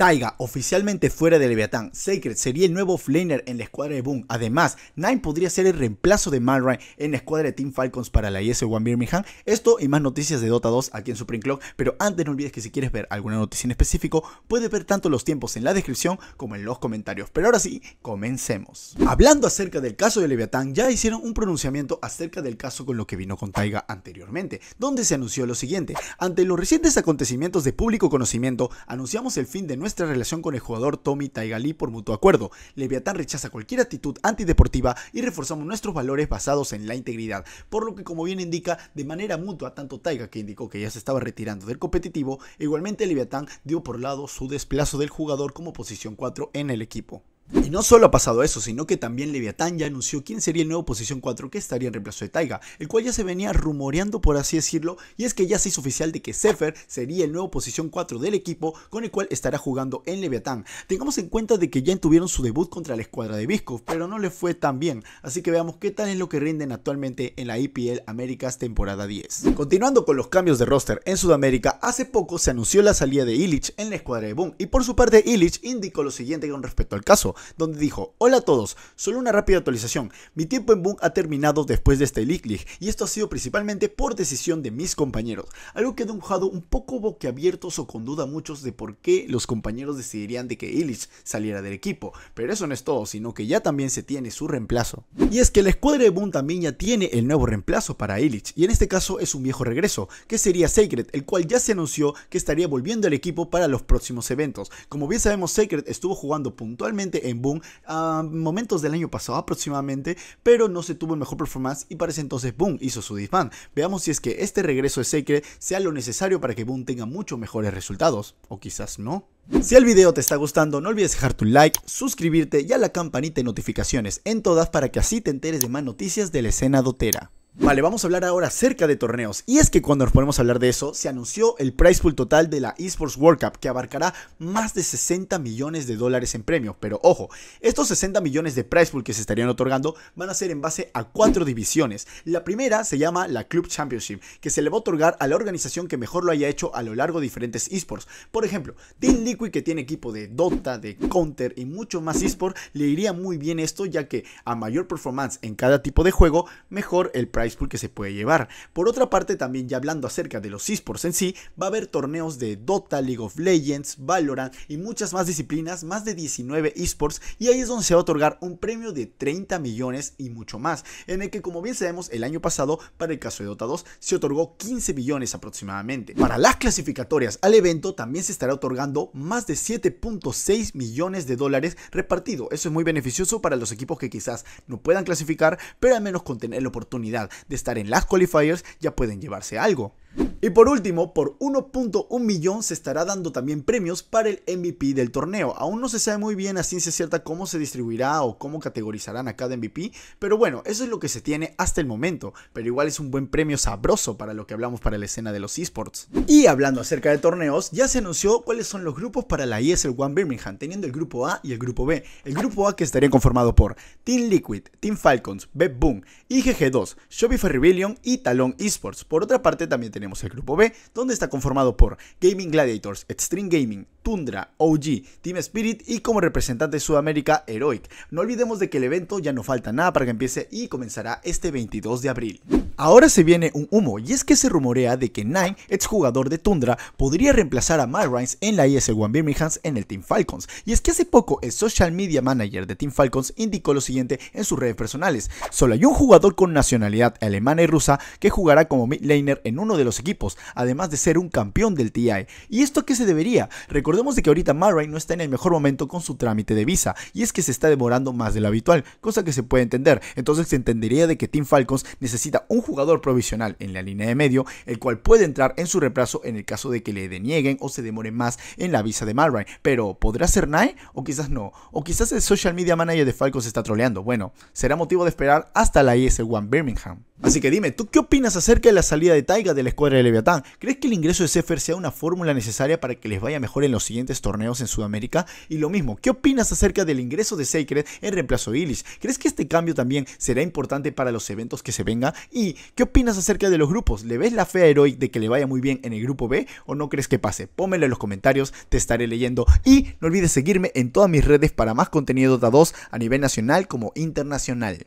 Taiga oficialmente fuera de Leviatán, Sacred sería el nuevo flaner en la escuadra de Boom. Además, Nine podría ser el reemplazo de Malray en la escuadra de Team Falcons para la IS-1 Birmingham. Esto y más noticias de Dota 2 aquí en Supreme Clock, pero antes no olvides que si quieres ver alguna noticia en específico, puedes ver tanto los tiempos en la descripción como en los comentarios. Pero ahora sí, comencemos. Hablando acerca del caso de Leviatán, ya hicieron un pronunciamiento acerca del caso con lo que vino con Taiga anteriormente, donde se anunció lo siguiente. Ante los recientes acontecimientos de público conocimiento, anunciamos el fin de nuestra nuestra relación con el jugador Tommy Lee por mutuo acuerdo. Leviatán rechaza cualquier actitud antideportiva y reforzamos nuestros valores basados en la integridad, por lo que como bien indica, de manera mutua, tanto Taiga, que indicó que ya se estaba retirando del competitivo, e igualmente Leviatán dio por lado su desplazo del jugador como posición 4 en el equipo. Y no solo ha pasado eso, sino que también Leviatán ya anunció quién sería el nuevo posición 4 que estaría en reemplazo de Taiga, el cual ya se venía rumoreando por así decirlo, y es que ya se hizo oficial de que Sefer sería el nuevo posición 4 del equipo con el cual estará jugando en Leviatán. Tengamos en cuenta de que ya tuvieron su debut contra la escuadra de Biscoff, pero no le fue tan bien, así que veamos qué tal es lo que rinden actualmente en la IPL Américas temporada 10. Continuando con los cambios de roster en Sudamérica, hace poco se anunció la salida de Illich en la escuadra de Boom, y por su parte Illich indicó lo siguiente con respecto al caso, donde dijo, hola a todos, solo una rápida actualización, mi tiempo en Boom ha terminado después de este leak, y esto ha sido principalmente por decisión de mis compañeros, algo que ha dejado un poco boquiabiertos o con duda muchos de por qué los compañeros decidirían de que Illich saliera del equipo, pero eso no es todo, sino que ya también se tiene su reemplazo. Y es que la escuadra de Boom también ya tiene el nuevo reemplazo para Illich y en este caso es un viejo regreso, que sería Sacred, el cual ya se anunció que estaría volviendo al equipo para los próximos eventos. Como bien sabemos, Sacred estuvo jugando puntualmente en Boom a momentos del año pasado aproximadamente, pero no se tuvo el mejor performance y parece ese entonces Boom hizo su disband. Veamos si es que este regreso de Secret sea lo necesario para que Boom tenga muchos mejores resultados, o quizás no. Si el video te está gustando, no olvides dejar tu like, suscribirte y a la campanita de notificaciones en todas para que así te enteres de más noticias de la escena dotera. Vale, vamos a hablar ahora acerca de torneos. Y es que cuando nos ponemos a hablar de eso, se anunció el price pool total de la Esports World Cup, que abarcará más de 60 millones de dólares en premio Pero ojo, estos 60 millones de price pool que se estarían otorgando van a ser en base a cuatro divisiones. La primera se llama la Club Championship, que se le va a otorgar a la organización que mejor lo haya hecho a lo largo de diferentes esports. Por ejemplo, Team Liquid, que tiene equipo de Dota, de Counter y mucho más esports le iría muy bien esto, ya que a mayor performance en cada tipo de juego, mejor el price prize pool que se puede llevar. Por otra parte, también ya hablando acerca de los esports en sí, va a haber torneos de Dota, League of Legends, Valorant y muchas más disciplinas, más de 19 esports, y ahí es donde se va a otorgar un premio de 30 millones y mucho más, en el que como bien sabemos el año pasado, para el caso de Dota 2, se otorgó 15 millones aproximadamente. Para las clasificatorias al evento también se estará otorgando más de 7.6 millones de dólares repartido, eso es muy beneficioso para los equipos que quizás no puedan clasificar, pero al menos con tener la oportunidad de estar en las qualifiers ya pueden llevarse algo. Y por último, por 1.1 millón se estará dando también premios para el MVP del torneo. Aún no se sabe muy bien a ciencia cierta cómo se distribuirá o cómo categorizarán a cada MVP, pero bueno, eso es lo que se tiene hasta el momento. Pero igual es un buen premio sabroso para lo que hablamos para la escena de los esports. Y hablando acerca de torneos, ya se anunció cuáles son los grupos para la ESL One Birmingham, teniendo el grupo A y el grupo B. El grupo A que estaría conformado por Team Liquid, Team Falcons, Beb Boom, IGG2, Shopify Rebellion y Talon Esports. Por otra parte, también tenemos el grupo B, donde está conformado por Gaming Gladiators, Extreme Gaming, Tundra, OG, Team Spirit y como representante de Sudamérica, Heroic. No olvidemos de que el evento ya no falta nada para que empiece y comenzará este 22 de abril. Ahora se viene un humo y es que se rumorea de que Nine, ex jugador de Tundra, podría reemplazar a Mike en la is One Birmingham en el Team Falcons. Y es que hace poco el social media manager de Team Falcons indicó lo siguiente en sus redes personales. Solo hay un jugador con nacionalidad alemana y rusa que jugará como mid laner en uno de los equipos, además de ser un campeón del TI. ¿Y esto qué se debería? Recordemos de que ahorita Murray no está en el mejor momento con su trámite de visa, y es que se está demorando más de lo habitual, cosa que se puede entender. Entonces se entendería de que Tim Falcons necesita un jugador provisional en la línea de medio, el cual puede entrar en su reemplazo en el caso de que le denieguen o se demore más en la visa de Murray. Pero, ¿podrá ser Nye? O quizás no. O quizás el social media manager de Falcons está troleando. Bueno, será motivo de esperar hasta la IS1 Birmingham. Así que dime, ¿tú qué opinas acerca de la salida de Taiga de la escuadra de Leviatán? ¿Crees que el ingreso de Sefer sea una fórmula necesaria para que les vaya mejor en los siguientes torneos en Sudamérica? Y lo mismo, ¿qué opinas acerca del ingreso de Sacred en reemplazo de Illich? ¿Crees que este cambio también será importante para los eventos que se vengan? ¿Y qué opinas acerca de los grupos? ¿Le ves la fe a Heroic de que le vaya muy bien en el grupo B o no crees que pase? Pónmelo en los comentarios, te estaré leyendo. Y no olvides seguirme en todas mis redes para más contenido de 2 a nivel nacional como internacional.